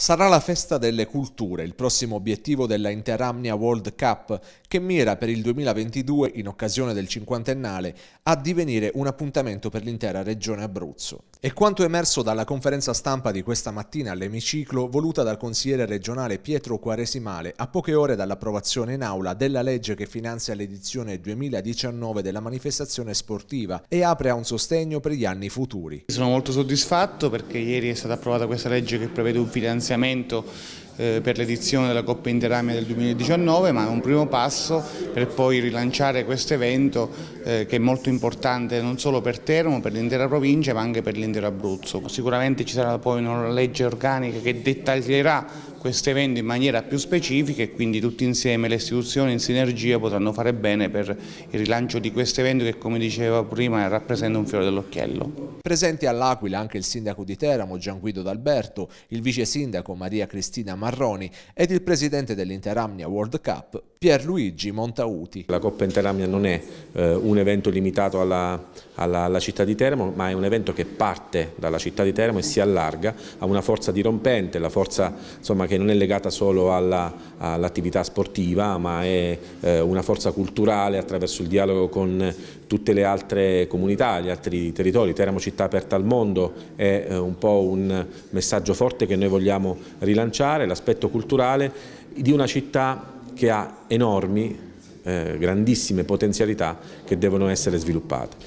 Sarà la festa delle culture, il prossimo obiettivo della Interamnia World Cup che mira per il 2022, in occasione del cinquantennale, a divenire un appuntamento per l'intera regione Abruzzo. E quanto emerso dalla conferenza stampa di questa mattina all'emiciclo, voluta dal consigliere regionale Pietro Quaresimale, a poche ore dall'approvazione in aula della legge che finanzia l'edizione 2019 della manifestazione sportiva e apre a un sostegno per gli anni futuri. Sono molto soddisfatto perché ieri è stata approvata questa legge che prevede un finanziamento eh, per l'edizione della Coppa Interamia del 2019, ma è un primo passo per poi rilanciare questo evento eh, che è molto importante non solo per Teramo, per l'intera provincia, ma anche per l'intero Abruzzo. Sicuramente ci sarà poi una legge organica che dettaglierà questo evento in maniera più specifica e quindi tutti insieme le istituzioni in sinergia potranno fare bene per il rilancio di questo evento che come dicevo prima rappresenta un fiore dell'occhiello. Presenti all'Aquila anche il sindaco di Teramo Gianguido D'Alberto, il vice sindaco Maria Cristina Marroni ed il presidente dell'Interamnia World Cup Pierluigi Montauti. La Coppa Interamia non è eh, un evento limitato alla, alla, alla, città di Teramo, ma è un evento che parte dalla città di Teramo e si allarga, ha una forza dirompente, la forza insomma, che non è legata solo all'attività all sportiva, ma è eh, una forza culturale attraverso il dialogo con tutte le altre comunità, gli altri territori. Teramo città aperta al mondo è eh, un po' un messaggio forte che noi vogliamo rilanciare, l'aspetto culturale di una città che ha enormi, eh, grandissime potenzialità che devono essere sviluppate.